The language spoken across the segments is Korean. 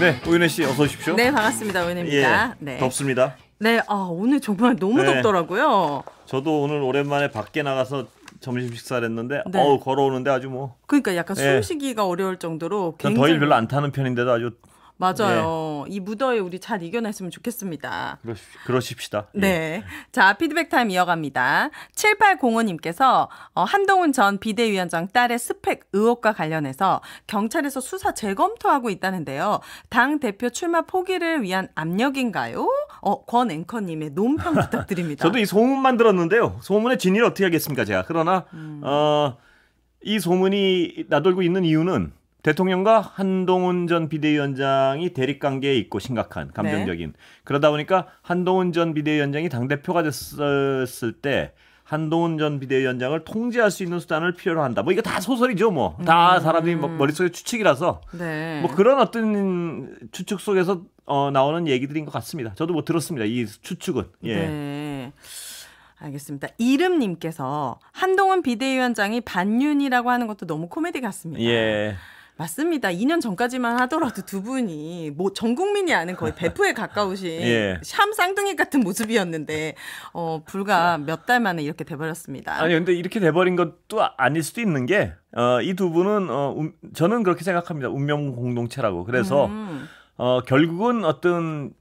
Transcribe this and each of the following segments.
네, 오윤혜 씨 어서 오십시오. 네, 반갑습니다. 오윤혜입니다. 예, 네. 덥습니다. 네, 아, 오늘 정말 너무 네. 덥더라고요. 저도 오늘 오랜만에 밖에 나가서 점심 식사를 했는데 네. 어우 걸어오는데 아주 뭐 그러니까 약간 예. 숨 쉬기가 어려울 정도로 굉장히 더위 별로 안 타는 편인데도 아주 맞아요. 네. 이 무더위 우리 잘 이겨냈으면 좋겠습니다. 그러, 그러십시다. 예. 네. 예. 자, 피드백 타임 이어갑니다. 7805님께서 어, 한동훈 전 비대위원장 딸의 스펙 의혹과 관련해서 경찰에서 수사 재검토하고 있다는데요. 당 대표 출마 포기를 위한 압력인가요? 어, 권 앵커님의 논평 부탁드립니다. 저도 이 소문만 들었는데요. 소문의 진위를 어떻게 하겠습니까, 제가. 그러나, 음. 어, 이 소문이 나돌고 있는 이유는 대통령과 한동훈 전 비대위원장이 대립관계에 있고 심각한 감정적인 네. 그러다 보니까 한동훈 전 비대위원장이 당 대표가 됐을 때 한동훈 전 비대위원장을 통제할 수 있는 수단을 필요로 한다. 뭐 이거 다 소설이죠, 뭐. 다 음. 사람들이 뭐 머릿속에 추측이라서. 네. 뭐 그런 어떤 추측 속에서 어, 나오는 얘기들인 것 같습니다. 저도 뭐 들었습니다. 이 추측은. 예. 네. 알겠습니다. 이름님께서 한동훈 비대위원장이 반윤이라고 하는 것도 너무 코미디 같습니다. 예. 맞습니다. 2년 전까지만 하더라도 두 분이 뭐 전 국민이 아는 거의 베프에 가까우신 예. 샴 쌍둥이 같은 모습이었는데 어 불과 몇 달 만에 이렇게 돼버렸습니다. 아니 근데 이렇게 돼버린 것도 아닐 수도 있는 게어이 두 분은 어 음, 저는 그렇게 생각합니다. 운명 공동체라고 그래서 음. 어 결국은 어떤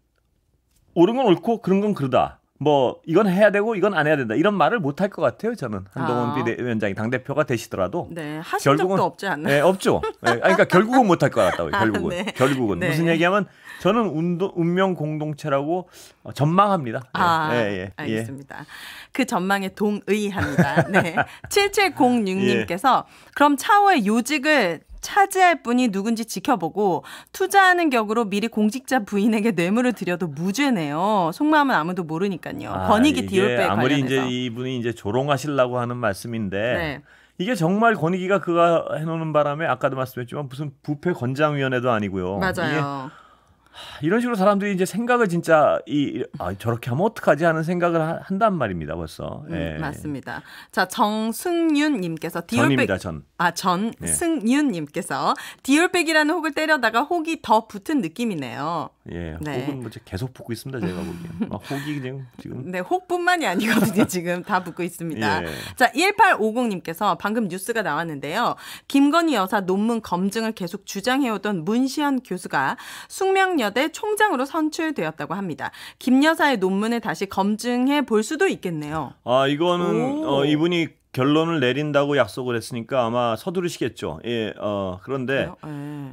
옳은 건 옳고 그런 건 그러다. 뭐 이건 해야 되고 이건 안 해야 된다 이런 말을 못할 것 같아요 저는 한동훈 아. 비대위원장이 당 대표가 되시더라도 네 하신 결국은, 적도 없지 않나요? 네 없죠. 네, 그러니까 결국은 못할것 같다고 아, 결국은 네. 결국은 네. 무슨 얘기하면 저는 운동, 운명 공동체라고 어, 전망합니다. 네. 아 예, 예, 예. 알겠습니다. 예. 그 전망에 동의합니다. 네 7706님께서 그럼 차후에 요직을 차지할 분이 누군지 지켜보고 투자하는 격으로 미리 공직자 부인에게 뇌물을 드려도 무죄네요. 속마음은 아무도 모르니까요. 아, 권익이 디올백 아무리 관련해서. 이제 이분이 이제 조롱하시려고 하는 말씀인데 네. 이게 정말 권익이가 그가 해놓는 바람에 아까도 말씀했지만 무슨 부패 권장위원회도 아니고요. 맞아요. 이런 식으로 사람들이 이제 생각을 진짜 이 아, 저렇게 하면 어떡하지 하는 생각을 하, 한단 말입니다 벌써. 음, 예. 음, 맞습니다. 자 정승윤님께서 디올백 아 전승윤님께서 예. 디올백이라는 혹을 때려다가 혹이 더 붙은 느낌이네요. 예, 네. 혹은 뭐 계속 붙고 있습니다. 제가 보기엔 막 혹이 그냥 지금 네, 혹뿐만이 아니거든요. 지금 다 붙고 있습니다. 예. 자, 1850님께서 방금 뉴스가 나왔는데요. 김건희 여사 논문 검증을 계속 주장해오던 문시현 교수가 숙명여대 총장으로 선출되었다고 합니다. 김 여사의 논문을 다시 검증해 볼 수도 있겠네요. 아, 이거는 어, 이분이 결론을 내린다고 약속을 했으니까 아마 서두르시겠죠. 예, 어, 그런데 예.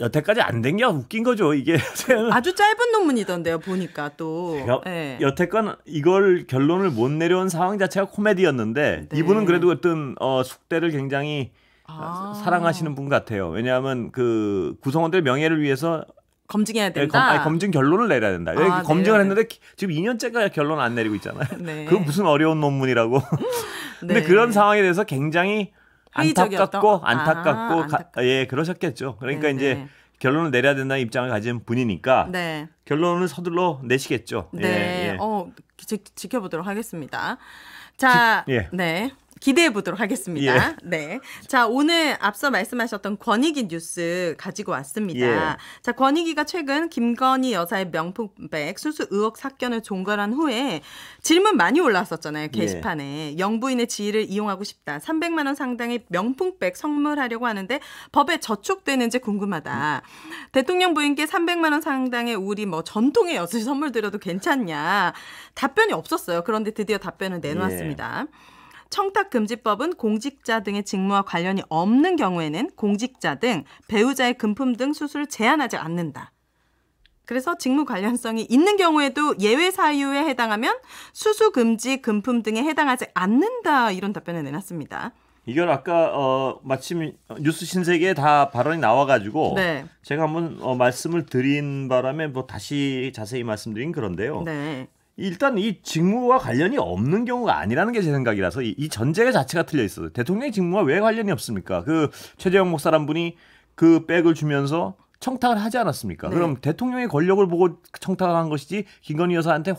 여태까지 안 된 게 웃긴 거죠 이게 아주 짧은 논문이던데요 보니까 또 여, 네. 예. 여태껏 이걸 결론을 못 내려온 상황 자체가 코미디였는데 네. 이분은 그래도 어떤 어, 숙대를 굉장히 아. 사랑하시는 분 같아요 왜냐하면 그 구성원들 명예를 위해서 검증해야 예, 된다. 네, 검, 아니, 검증 결론을 내려야 된다. 예, 아, 그 검증을 네네. 했는데 지금 2년째가 결론 안 내리고 있잖아요. 네. 그건 무슨 어려운 논문이라고. 근데 네. 그런 상황에 대해서 굉장히 안타깝고 안타깝고 안 아, 가, 예 그러셨겠죠. 그러니까 네네. 이제 결론을 내려야 된다는 입장을 가진 분이니까 네. 결론을 서둘러 내시겠죠. 예, 네, 예, 예. 어 지, 지켜보도록 하겠습니다. 자, 지, 예. 네. 기대해 보도록 하겠습니다. 예. 네. 자, 오늘 앞서 말씀하셨던 권익위 뉴스 가지고 왔습니다. 예. 자, 권익위가 최근 김건희 여사의 명품백 수수 의혹 사건을 종결한 후에 질문 많이 올라왔었잖아요. 예. 게시판에. 예. 영부인의 지위를 이용하고 싶다. 300만 원 상당의 명품백 선물하려고 하는데 법에 저촉되는지 궁금하다. 음. 대통령 부인께 300만 원 상당의 우리 뭐 전통의 여수 선물 드려도 괜찮냐. 답변이 없었어요. 그런데 드디어 답변을 내놓았습니다. 예. 청탁금지법은 공직자 등의 직무와 관련이 없는 경우에는 공직자 등 배우자의 금품 등 수수를 제한하지 않는다. 그래서 직무 관련성이 있는 경우에도 예외 사유에 해당하면 수수 금지 금품 등에 해당하지 않는다 이런 답변을 내놨습니다. 이걸 아까 어 마침 뉴스 신세계에 다 발언이 나와가지고 네. 제가 한번 어, 말씀을 드린 바람에 뭐 다시 자세히 말씀드린 그런데요. 네. 일단 이 직무와 관련이 없는 경우가 아니라는 게 제 생각이라서 이, 이 전제가 자체가 틀려 있어요. 대통령의 직무와 왜 관련이 없습니까? 그 최재형 목사란 분이 그 백을 주면서 청탁을 하지 않았습니까? 네. 그럼 대통령의 권력을 보고 청탁을 한 것이지 김건희 여사한테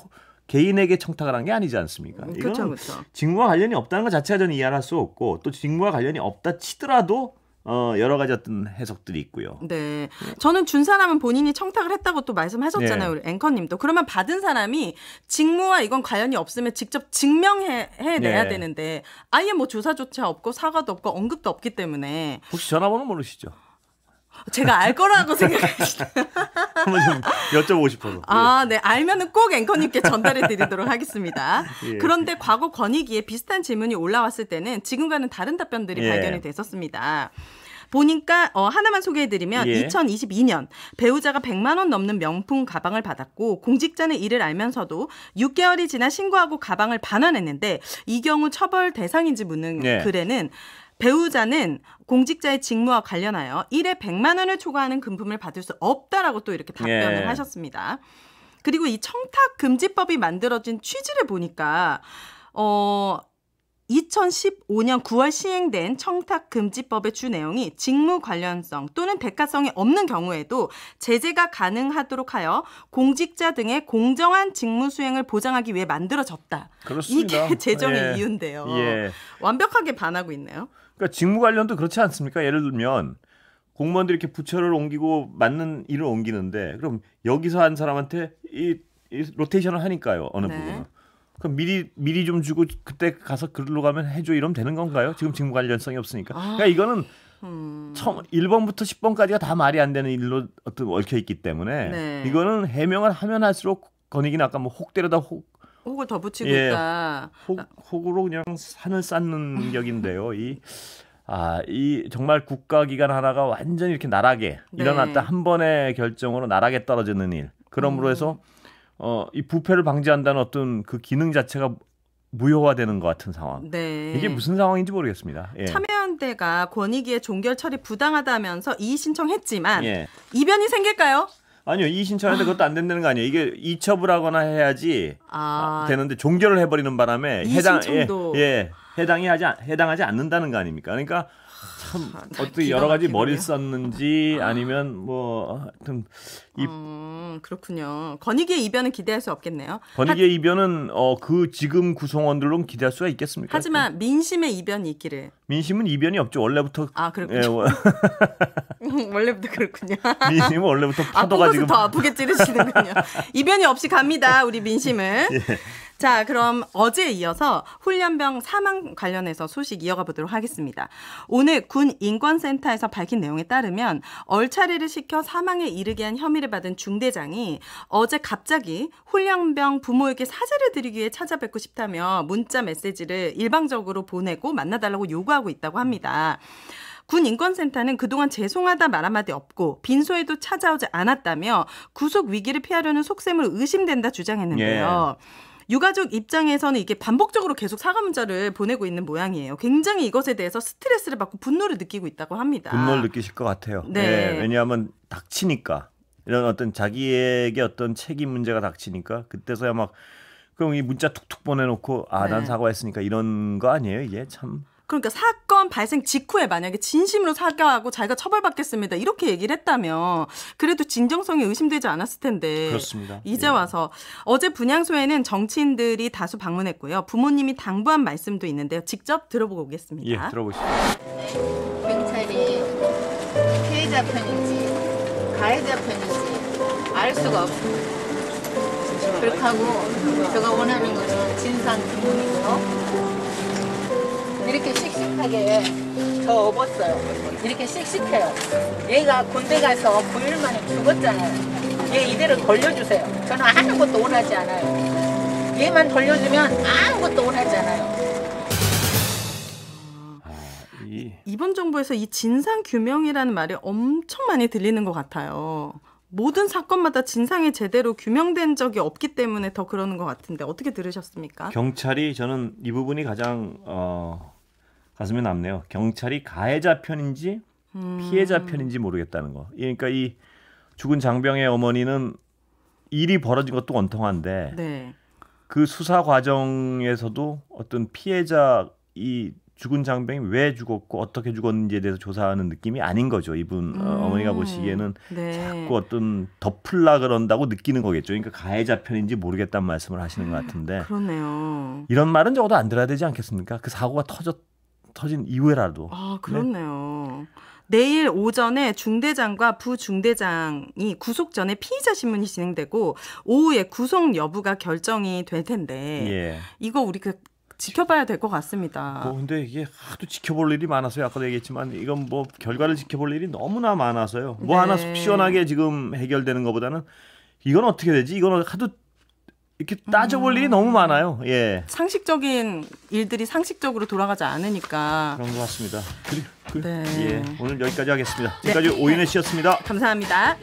개인에게 청탁을 한 게 아니지 않습니까? 음, 이건 그쵸, 그 직무와 관련이 없다는 것 자체가 저는 이해할 수 없고 또 직무와 관련이 없다 치더라도 어, 여러 가지 어떤 해석들이 있고요. 네. 저는 준 사람은 본인이 청탁을 했다고 또 말씀하셨잖아요. 네. 우리 앵커님도. 그러면 받은 사람이 직무와 이건 과연이 없으면 직접 증명해 내야 네. 되는데 아예 뭐 조사조차 없고 사과도 없고 언급도 없기 때문에 혹시 전화번호 모르시죠? 제가 알 거라고 생각하시요 한번 좀 여쭤보고 싶어서. 아, 예. 네. 알면은 꼭 앵커님께 전달해 드리도록 하겠습니다. 예. 그런데 과거 권익위에 비슷한 질문이 올라왔을 때는 지금과는 다른 답변들이 예. 발견이 됐었습니다. 보니까 어, 하나만 소개해드리면 예. 2022년 배우자가 100만 원 넘는 명품 가방을 받았고 공직자는 이를 알면서도 6개월이 지나 신고하고 가방을 반환했는데 이 경우 처벌 대상인지 묻는 예. 글에는 배우자는 공직자의 직무와 관련하여 일에 100만 원을 초과하는 금품을 받을 수 없다라고 또 이렇게 답변을 예. 하셨습니다. 그리고 이 청탁 금지법이 만들어진 취지를 보니까 어 2015년 9월 시행된 청탁금지법의 주 내용이 직무 관련성 또는 백과성이 없는 경우에도 제재가 가능하도록 하여 공직자 등의 공정한 직무 수행을 보장하기 위해 만들어졌다. 그렇습니다. 이게 제정의 예. 이유인데요. 예. 완벽하게 반하고 있네요. 그러니까 직무 관련도 그렇지 않습니까? 예를 들면 공무원들이 이렇게 부처를 옮기고 맞는 일을 옮기는데 그럼 여기서 한 사람한테 이, 이 로테이션을 하니까요 어느 네. 부분은 그럼 미리 미리 좀 주고 그때 가서 그로 가면 해줘 이러면 되는 건가요? 지금 직무 관련성이 없으니까. 아. 그러니까 이거는 음. 처음 1번부터 10번까지가 다 말이 안 되는 일로 어떤 얽혀 있기 때문에 네. 이거는 해명을 하면 할수록 권익이나 아까 뭐혹 때려다 혹 혹을 더 붙이고 예, 있다. 혹, 혹으로 그냥 산을 쌓는 격인데요. 이 아, 이 정말 국가기관 하나가 완전히 이렇게 나락에 네. 일어났다 한 번의 결정으로 나락에 떨어지는 일. 그러므로 음. 해서 어, 이 부패를 방지한다는 어떤 그 기능 자체가 무효화되는 것 같은 상황. 네. 이게 무슨 상황인지 모르겠습니다. 예. 참여연대가 권익위의 종결 처리 부당하다면서 이의 신청했지만 예. 이변이 생길까요? 아니요 이 신청하는데 그것도 안 된다는 거 아니에요. 이게 이첩을 하거나 해야지 아. 되는데 종결을 해버리는 바람에 해당 예, 예 해당이 하지 해당하지 않는다는 거 아닙니까? 그러니까 참 아, 어떻게 여러 가지 머리를 썼는지 아. 니면뭐 하여튼 입 음, 그렇군요. 건희의 이변은 기대할 수 없겠네요. 건희의 하... 이변은 어, 그 지금 구성원들로 기대할 수가 있겠습니까? 하지만 하 민심의 이변이 있기를. 민심은 이변이 없죠. 원래부터 아 그렇군요. 예, 원래부터 그렇군요. 민심은 원래부터 아, 파도가 지금 더 아프게 찌르시는군요. 이변이 없이 갑니다. 우리 민심은. 예. 자, 그럼 어제에 이어서 훈련병 사망 관련해서 소식 이어가 보도록 하겠습니다. 오늘 군 인권센터에서 밝힌 내용에 따르면 얼차례를 시켜 사망에 이르게 한 혐의를 받은 중대장이 어제 갑자기 훈련병 부모에게 사죄를 드리기 위해 찾아뵙고 싶다며 문자 메시지를 일방적으로 보내고 만나달라고 요구하고 있다고 합니다. 군 인권센터는 그동안 죄송하다 말 한마디 없고 빈소에도 찾아오지 않았다며 구속 위기를 피하려는 속셈을 의심된다 주장했는데요. 예. 유가족 입장에서는 이게 반복적으로 계속 사과 문자를 보내고 있는 모양이에요. 굉장히 이것에 대해서 스트레스를 받고 분노를 느끼고 있다고 합니다. 분노를 느끼실 것 같아요. 네. 네 왜냐하면 닥치니까 이런 어떤 자기에게 어떤 책임 문제가 닥치니까 그때서야 막 그럼 이 문자 툭툭 보내놓고 아난 네. 사과했으니까 이런 거 아니에요 이게 참 그러니까 사건 발생 직후에 만약에 진심으로 사과하고 자기가 처벌받겠습니다. 이렇게 얘기를 했다면 그래도 진정성이 의심되지 않았을 텐데. 그렇습니다. 이제 예. 와서 어제 분향소에는 정치인들이 다수 방문했고요. 부모님이 당부한 말씀도 있는데요. 직접 들어보고 오겠습니다. 예, 들어보시죠. 경찰이 피해자 편인지 가해자 편인지 알 수가 없습니다. 그렇다고 제가 원하는 것은 진상 규명이고 이렇게 씩씩하게 저 업었어요. 이렇게 씩씩해요. 얘가 군대 가서 9일 만에 죽었잖아요. 얘 이대로 돌려주세요. 저는 하는 것도 원하지 않아요. 얘만 돌려주면 아무것도 원하지 않아요. 아, 이번 정부에서 이 진상 규명이라는 말이 엄청 많이 들리는 것 같아요. 모든 사건마다 진상이 제대로 규명된 적이 없기 때문에 더 그러는 것 같은데 어떻게 들으셨습니까? 경찰이 저는 이 부분이 가장 어, 가슴에 남네요. 경찰이 가해자 편인지 음. 피해자 편인지 모르겠다는 거. 예, 그러니까 이 죽은 장병의 어머니는 일이 벌어진 것도 원통한데 네. 그 수사 과정에서도 어떤 피해자 이 죽은 장병이 왜 죽었고 어떻게 죽었는지에 대해서 조사하는 느낌이 아닌 거죠. 이분 어, 음. 어, 머니가 보시기에는 네. 자꾸 어떤 덮을라 그런다고 느끼는 거겠죠. 그러니까 가해자 편인지 모르겠다는 말씀을 하시는 것 같은데. 그렇네요. 이런 말은 적어도 안 들어야 되지 않겠습니까? 그 사고가 터졌 터진 이후에라도. 아 네. 그렇네요. 네. 내일 오전에 중대장과 부중대장이 구속 전에 피의자 신문이 진행되고 오후에 구속 여부가 결정이 될 텐데 예. 이거 우리 그 지켜봐야 될 것 같습니다. 뭐 근데 이게 하도 지켜볼 일이 많아서요. 아까도 얘기했지만 이건 뭐 결과를 지켜볼 일이 너무나 많아서요. 뭐 네. 하나 시원하게 지금 해결되는 것보다는 이건 어떻게 되지? 이건 하도 이렇게 따져볼 음. 일이 너무 많아요. 예. 상식적인 일들이 상식적으로 돌아가지 않으니까 그런 것 같습니다. 그, 그, 네. 예. 오늘 여기까지 하겠습니다. 지금까지 네. 오윤혜 씨였습니다. 감사합니다.